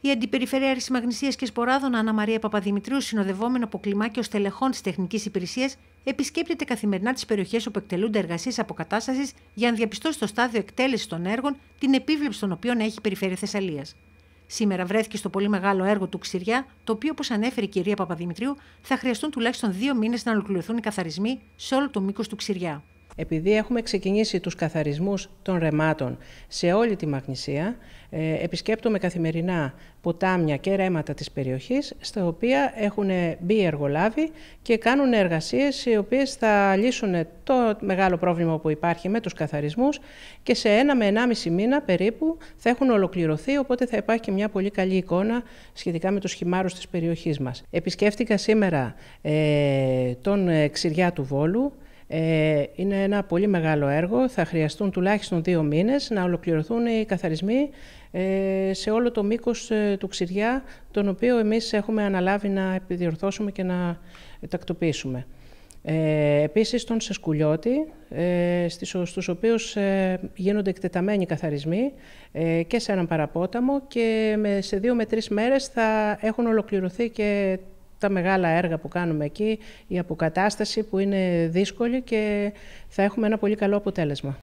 Η Αντιπεριφερειακή Μαγνησία και Σποράδων Ανά Μαρία Παπαδημητρίου, συνοδευόμενη από κλιμάκιο στελεχών της τεχνικής υπηρεσίας, επισκέπτεται καθημερινά τις περιοχές όπου εκτελούνται εργασίες αποκατάστασης για να διαπιστώσει το στάδιο εκτέλεσης των έργων την επίβλεψη των οποίων έχει η Περιφέρεια Θεσσαλίας. Σήμερα βρέθηκε στο πολύ μεγάλο έργο του Ξηριά, το οποίο, όπως ανέφερε η κυρία Παπαδημητρίου, θα χρειαστούν τουλάχιστον δύο μήνες να ολοκληρωθούν οι καθαρισμοί σε όλο το μήκος του Ξηριά. Επειδή έχουμε ξεκινήσει τους καθαρισμούς των ρεμάτων σε όλη τη Μαγνησία, ε, επισκέπτομαι καθημερινά ποτάμια και ρέματα της περιοχής, στα οποία έχουν μπει εργολάβοι και κάνουν εργασίες οι οποίες θα λύσουν το μεγάλο πρόβλημα που υπάρχει με τους καθαρισμούς και σε ένα με ενάμιση μήνα περίπου θα έχουν ολοκληρωθεί, οπότε θα υπάρχει και μια πολύ καλή εικόνα σχετικά με τους χυμάρους της περιοχής μας. Επισκέφτηκα σήμερα ε, τον ε, Ξηριά του Βόλου, ε, είναι ένα πολύ μεγάλο έργο. Θα χρειαστούν τουλάχιστον δύο μήνες να ολοκληρωθούν οι καθαρισμοί ε, σε όλο το μήκος ε, του ξηριά, τον οποίο εμείς έχουμε αναλάβει να επιδιορθώσουμε και να τακτοποιήσουμε. Ε, επίσης, τον Σεσκουλιώτη, ε, στις, στους οποίους ε, γίνονται εκτεταμένοι καθαρισμοί και σε έναν παραπόταμο και με, σε δύο με τρεις μέρες θα έχουν ολοκληρωθεί και τα μεγάλα έργα που κάνουμε εκεί, η αποκατάσταση που είναι δύσκολη και θα έχουμε ένα πολύ καλό αποτέλεσμα.